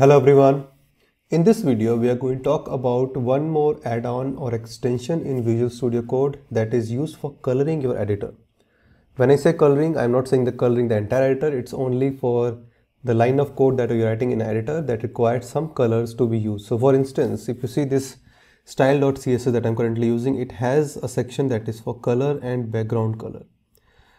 Hello everyone. In this video, we are going to talk about one more add-on or extension in Visual Studio Code that is used for coloring your editor. When I say coloring, I'm not saying the coloring the entire editor. It's only for the line of code that you're writing in editor that requires some colors to be used. So for instance, if you see this style.css that I'm currently using, it has a section that is for color and background color.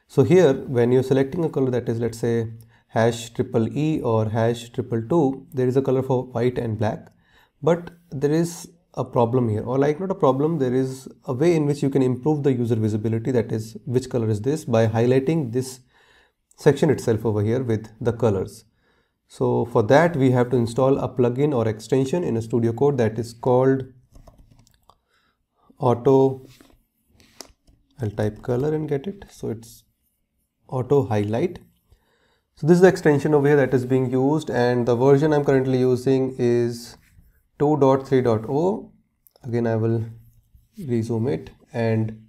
So here, when you're selecting a color that is, let's say, hash triple E or hash triple two, there is a color for white and black. But there is a problem here or like not a problem, there is a way in which you can improve the user visibility that is which color is this by highlighting this section itself over here with the colors. So for that we have to install a plugin or extension in a studio code that is called auto I'll type color and get it so it's auto highlight so this is the extension over here that is being used and the version I'm currently using is 2.3.0. Again, I will resume it and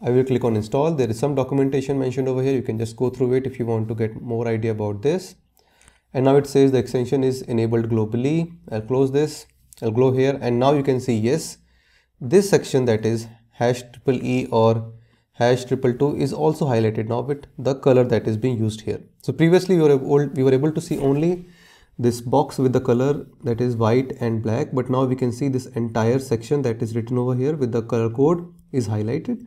I will click on install. There is some documentation mentioned over here. You can just go through it if you want to get more idea about this. And now it says the extension is enabled globally. I'll close this. I'll go here and now you can see yes. This section that is hash triple E or hash triple two is also highlighted now with the color that is being used here. So previously we were, able, we were able to see only this box with the color that is white and black but now we can see this entire section that is written over here with the color code is highlighted.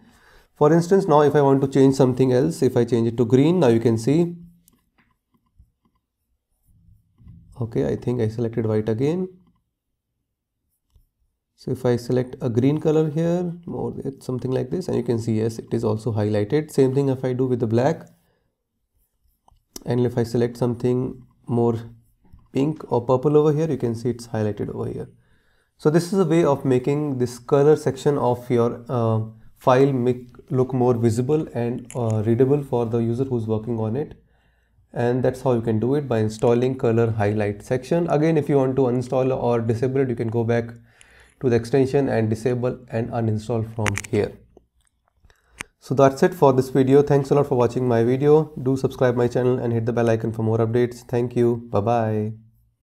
For instance now if I want to change something else if I change it to green now you can see okay I think I selected white again so if I select a green color here or something like this and you can see yes it is also highlighted same thing if I do with the black and if I select something more pink or purple over here you can see it's highlighted over here so this is a way of making this color section of your uh, file make look more visible and uh, readable for the user who's working on it and that's how you can do it by installing color highlight section again if you want to uninstall or disable it you can go back to the extension and disable and uninstall from here. So that's it for this video. Thanks a lot for watching my video. Do subscribe my channel and hit the bell icon for more updates. Thank you. Bye-bye.